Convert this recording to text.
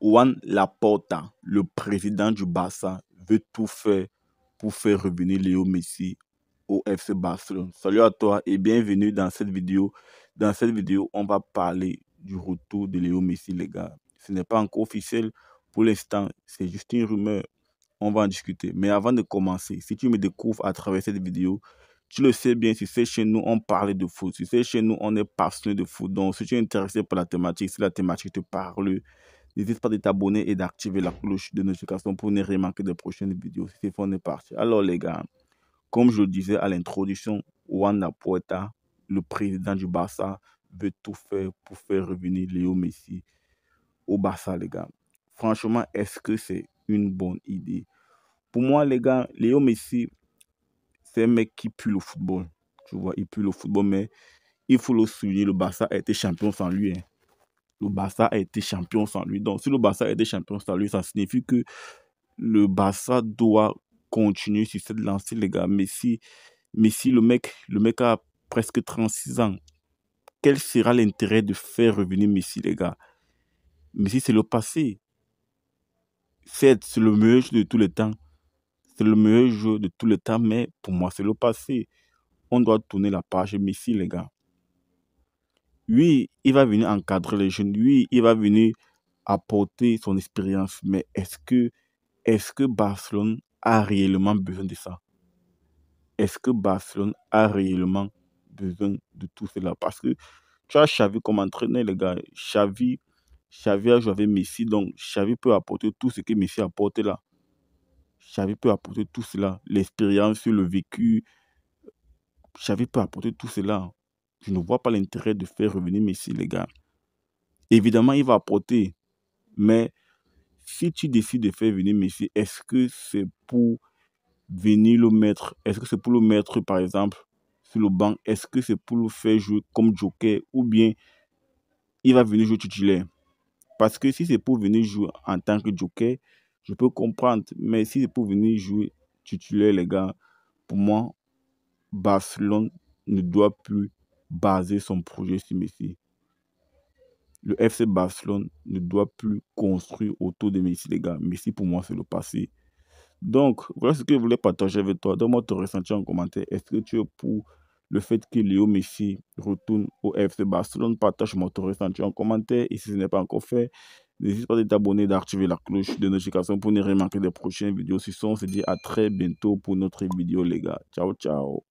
Juan Laporta, le président du Barça, veut tout faire pour faire revenir Léo Messi au FC Barcelone. Salut à toi et bienvenue dans cette vidéo. Dans cette vidéo, on va parler du retour de Léo Messi, les gars. Ce n'est pas encore officiel pour l'instant, c'est juste une rumeur. On va en discuter. Mais avant de commencer, si tu me découvres à travers cette vidéo, tu le sais bien, si c'est chez nous, on parle de foot. Si c'est chez nous, on est passionné de foot. Donc, si tu es intéressé par la thématique, si la thématique te parle, N'hésite pas à t'abonner et d'activer la cloche de notification pour ne rien manquer des prochaines vidéos. C'est fun de parti. Alors les gars, comme je le disais à l'introduction, Wanda Poeta, le président du Barça, veut tout faire pour faire revenir Léo Messi au Barça, les gars. Franchement, est-ce que c'est une bonne idée Pour moi, les gars, Léo Messi, c'est un mec qui pue le football. Tu vois, il pue le football, mais il faut le souligner, le Barça a été champion sans lui. Hein le Barça a été champion sans lui. Donc si le Barça a été champion sans lui, ça signifie que le Barça doit continuer sur cette lancée, les gars. Mais si le, mec, le mec a presque 36 ans. Quel sera l'intérêt de faire revenir Messi, les gars Messi, c'est le passé. c'est le meilleur jeu de tous les temps. C'est le meilleur jeu de tous les temps, mais pour moi, c'est le passé. On doit tourner la page Messi, les gars. Oui, il va venir encadrer les jeunes. Oui, il va venir apporter son expérience. Mais est-ce que, est que Barcelone a réellement besoin de ça Est-ce que Barcelone a réellement besoin de tout cela Parce que tu as Xavi comme entraîneur, les gars. Xavi, Xavi a joué avec Messi. Donc, Xavi peut apporter tout ce que Messi apporté là. Xavi peut apporter tout cela. L'expérience, le vécu. Xavi peut apporter tout cela. Je ne vois pas l'intérêt de faire revenir Messi, les gars. Évidemment, il va apporter. Mais si tu décides de faire venir Messi, est-ce que c'est pour venir le mettre Est-ce que c'est pour le mettre, par exemple, sur le banc Est-ce que c'est pour le faire jouer comme joker Ou bien il va venir jouer titulaire Parce que si c'est pour venir jouer en tant que joker, je peux comprendre. Mais si c'est pour venir jouer titulaire, les gars, pour moi, Barcelone ne doit plus baser son projet sur Messi. Le FC Barcelone ne doit plus construire autour de Messi, les gars. Messi, pour moi, c'est le passé. Donc, voilà ce que je voulais partager avec toi. Donne-moi ton ressenti en commentaire. Est-ce que tu es pour le fait que Léo Messi retourne au FC Barcelone Partage-moi ton ressenti en commentaire. Et si ce n'est pas encore fait, n'hésite pas à t'abonner, d'activer la cloche de notification pour ne rien manquer des prochaines vidéos. Si ça, on se dit à très bientôt pour notre vidéo, les gars. Ciao, ciao.